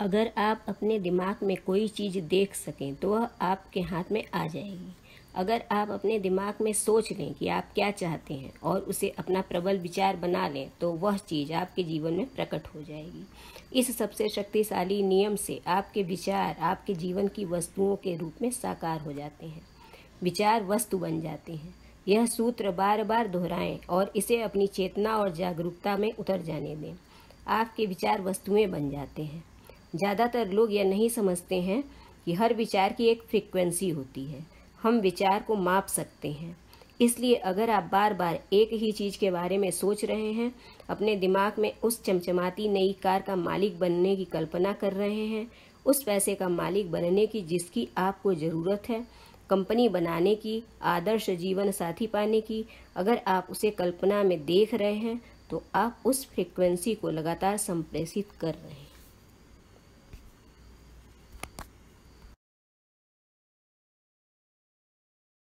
अगर आप अपने दिमाग में कोई चीज़ देख सकें तो वह आपके हाथ में आ जाएगी अगर आप अपने दिमाग में सोच लें कि आप क्या चाहते हैं और उसे अपना प्रबल विचार बना लें तो वह चीज़ आपके जीवन में प्रकट हो जाएगी इस सबसे शक्तिशाली नियम से आपके विचार आपके जीवन की वस्तुओं के रूप में साकार हो जाते हैं विचार वस्तु बन जाते हैं यह सूत्र बार बार दोहराएं और इसे अपनी चेतना और जागरूकता में उतर जाने दें आपके विचार वस्तुएं बन जाते हैं ज़्यादातर लोग यह नहीं समझते हैं कि हर विचार की एक फ्रीक्वेंसी होती है हम विचार को माप सकते हैं इसलिए अगर आप बार बार एक ही चीज़ के बारे में सोच रहे हैं अपने दिमाग में उस चमचमाती नई कार का मालिक बनने की कल्पना कर रहे हैं उस पैसे का मालिक बनने की जिसकी आपको ज़रूरत है कंपनी बनाने की आदर्श जीवन साथी पाने की अगर आप उसे कल्पना में देख रहे हैं तो आप उस फ्रिक्वेंसी को लगातार संप्रेषित कर रहे हैं